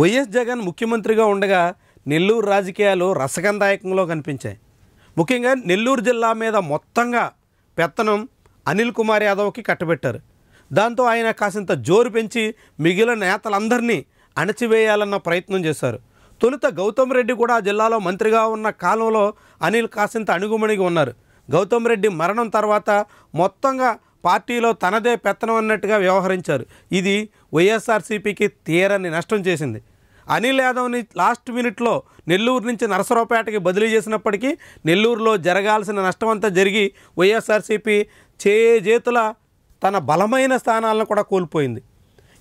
YS Jagan ముఖ్యమంత్రిగా ఉండగా నెల్లూరు రాజకీయాలు రసగంధాయకంలో కనిపించాయి ముఖ్యంగా నెల్లూరు జిల్లా మీద మొత్తంగా పెత్తనం అనిల్ కుమార్ యాదవ్కి కట్టబెట్టారు దాంతో ఆయన కాసింత జోరు పెంచి మిగిలిన నేతలందరినీ అణచివేయాలన్న ప్రయత్నం చేశారు తొలుత గౌతమ్ రెడ్డి కూడా జిల్లాలో మంత్రిగా ఉన్న కాలంలో అనిల్ కాసింత అణుగుమణిగి ఉన్నారు గౌతమ్ రెడ్డి మరణం తర్వాత మొత్తంగా పార్టీలో తనదే పెత్తనం అన్నట్టుగా వ్యవహరించారు ఇది వైఎస్ఆర్సీపీకి తీరని నష్టం చేసింది అనిల్ యాదవ్ని లాస్ట్ మినిట్లో నెల్లూరు నుంచి నరసరావుపేటకి బదిలీ చేసినప్పటికీ నెల్లూరులో జరగాల్సిన నష్టం అంతా జరిగి వైఎస్ఆర్సీపీ చేతుల తన బలమైన స్థానాలను కూడా కోల్పోయింది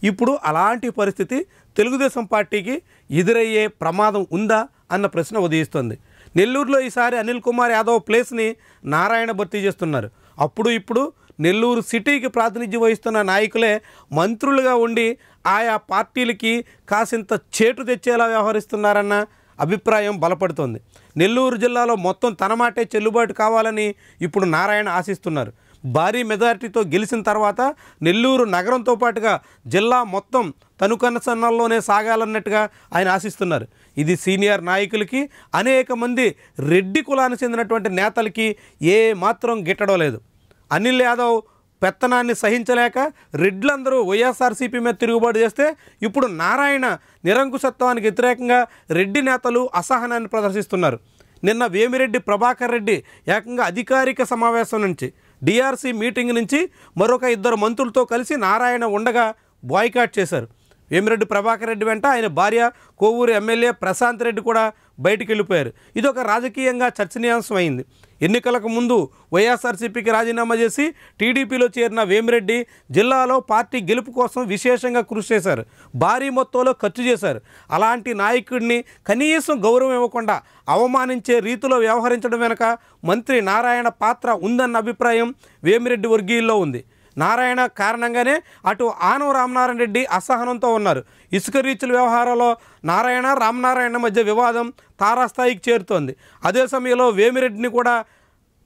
ఇప్పుడు అలాంటి పరిస్థితి తెలుగుదేశం పార్టీకి ఎదురయ్యే ప్రమాదం ఉందా అన్న ప్రశ్న ఉదయిస్తుంది నెల్లూరులో ఈసారి అనిల్ కుమార్ యాదవ్ ప్లేస్ని నారాయణ భర్తీ చేస్తున్నారు అప్పుడు ఇప్పుడు నెల్లూరు సిటీకి ప్రాతినిధ్యం వహిస్తున్న నాయకులే మంత్రులుగా ఉండి ఆయా పార్టీలకి కాసింత చేటు తెచ్చేలా వ్యవహరిస్తున్నారన్న అభిప్రాయం బలపడుతోంది నెల్లూరు జిల్లాలో మొత్తం తన మాటే చెల్లుబాటు కావాలని ఇప్పుడు నారాయణ ఆశిస్తున్నారు భారీ మెజార్టీతో గెలిచిన తర్వాత నెల్లూరు నగరంతో పాటుగా జిల్లా మొత్తం తను కనసన్నల్లోనే సాగాలన్నట్టుగా ఆయన ఆశిస్తున్నారు ఇది సీనియర్ నాయకులకి అనేక మంది రెడ్డి కులానికి చెందినటువంటి నేతలకి ఏ మాత్రం గిట్టడం లేదు అనిల్ యాదవ్ పెత్తనాన్ని సహించలేక రెడ్లందరూ వైఎస్ఆర్సీపీ మీద తిరుగుబాటు చేస్తే ఇప్పుడు నారాయణ నిరంకుశత్వానికి వ్యతిరేకంగా రెడ్డి నేతలు అసహనాన్ని ప్రదర్శిస్తున్నారు నిన్న వేమిరెడ్డి ప్రభాకర్ రెడ్డి ఏకంగా అధికారిక సమావేశం నుంచి డిఆర్సీ మీటింగ్ నుంచి మరొక ఇద్దరు మంత్రులతో కలిసి నారాయణ ఉండగా బాయ్కాట్ చేశారు వేమిరెడ్డి ప్రభాకర్ రెడ్డి వెంట ఆయన భార్య కోవూరు ఎమ్మెల్యే ప్రశాంత్ రెడ్డి కూడా బయటికి వెళ్ళిపోయారు ఇది ఒక రాజకీయంగా చర్చనీయాంశం అయింది ఎన్నికలకు ముందు వైఎస్ఆర్సీపీకి రాజీనామా చేసి టీడీపీలో చేరిన వేమిరెడ్డి జిల్లాలో పార్టీ గెలుపు కోసం విశేషంగా కృషి చేశారు భారీ మొత్తంలో ఖర్చు చేశారు అలాంటి నాయకుడిని కనీసం గౌరవం ఇవ్వకుండా అవమానించే రీతిలో వ్యవహరించడం వెనుక మంత్రి నారాయణ పాత్ర ఉందన్న అభిప్రాయం వేమిరెడ్డి వర్గీయుల్లో ఉంది నారాయణ కారణంగానే అటు ఆనవ రామనారాయణ రెడ్డి అసహనంతో ఉన్నారు ఇసుక రీచుల వ్యవహారంలో నారాయణ రామనారాయణ మధ్య వివాదం తారాస్థాయికి చేరుతోంది అదే సమయంలో వేమిరెడ్డిని కూడా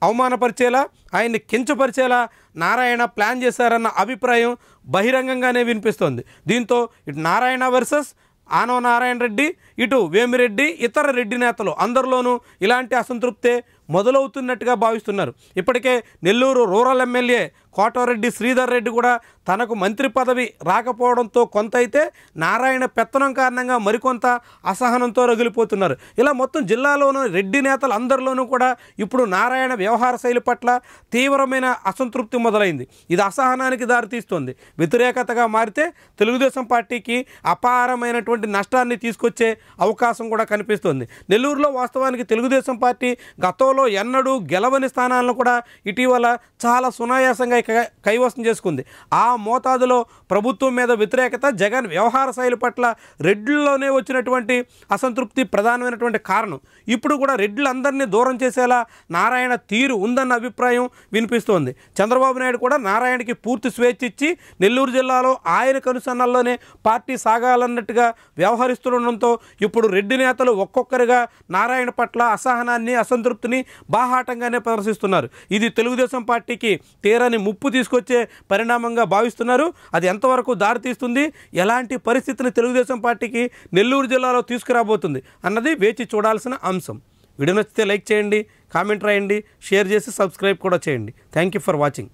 అవమానపరిచేలా ఆయన్ని కించపరిచేలా నారాయణ ప్లాన్ చేశారన్న అభిప్రాయం బహిరంగంగానే వినిపిస్తోంది దీంతో ఇటు నారాయణ వర్సెస్ ఆనవ నారాయణ రెడ్డి ఇటు వేమిరెడ్డి ఇతర రెడ్డి నేతలు అందరిలోనూ ఇలాంటి అసంతృప్తే మొదలవుతున్నట్టుగా భావిస్తున్నారు ఇప్పటికే నెల్లూరు రూరల్ ఎమ్మెల్యే కోటారెడ్డి శ్రీధర్ రెడ్డి కూడా తనకు మంత్రి పదవి రాకపోవడంతో కొంత అయితే నారాయణ పెత్తనం కారణంగా మరికొంత అసహనంతో రగిలిపోతున్నారు ఇలా మొత్తం జిల్లాలోనూ రెడ్డి నేతలు అందరిలోనూ కూడా ఇప్పుడు నారాయణ వ్యవహార శైలి పట్ల తీవ్రమైన అసంతృప్తి మొదలైంది ఇది అసహనానికి దారితీస్తుంది వ్యతిరేకతగా మారితే తెలుగుదేశం పార్టీకి అపారమైనటువంటి నష్టాన్ని తీసుకొచ్చే అవకాశం కూడా కనిపిస్తుంది నెల్లూరులో వాస్తవానికి తెలుగుదేశం పార్టీ గతంలో ఎన్నడూ గెలవని స్థానాలను కూడా ఇటీవల చాలా సునాయాసంగా కైవసం చేసుకుంది ఆ మోతాదులో ప్రభుత్వం మీద వ్యతిరేకత జగన్ వ్యవహార శైలి పట్ల రెడ్లలోనే వచ్చినటువంటి అసంతృప్తి ప్రధానమైనటువంటి కారణం ఇప్పుడు కూడా రెడ్లందరినీ దూరం చేసేలా నారాయణ తీరు ఉందన్న అభిప్రాయం వినిపిస్తోంది చంద్రబాబు నాయుడు కూడా నారాయణకి పూర్తి స్వేచ్ఛ ఇచ్చి నెల్లూరు జిల్లాలో ఆయన కనుసన్నల్లోనే పార్టీ సాగాలన్నట్టుగా వ్యవహరిస్తుండటంతో ఇప్పుడు రెడ్డి నేతలు ఒక్కొక్కరుగా నారాయణ పట్ల అసహనాన్ని అసంతృప్తిని బాహాటంగానే ప్రదర్శిస్తున్నారు ఇది తెలుగుదేశం పార్టీకి తీరని ముప్పు తీసుకొచ్చే పరిణామంగా భావిస్తున్నారు అది ఎంతవరకు దారితీస్తుంది ఎలాంటి పరిస్థితిని తెలుగుదేశం పార్టీకి నెల్లూరు జిల్లాలో తీసుకురాబోతుంది అన్నది వేచి చూడాల్సిన అంశం వీడియో నచ్చితే లైక్ చేయండి కామెంట్ రాయండి షేర్ చేసి సబ్స్క్రైబ్ కూడా చేయండి థ్యాంక్ యూ ఫర్ వాచింగ్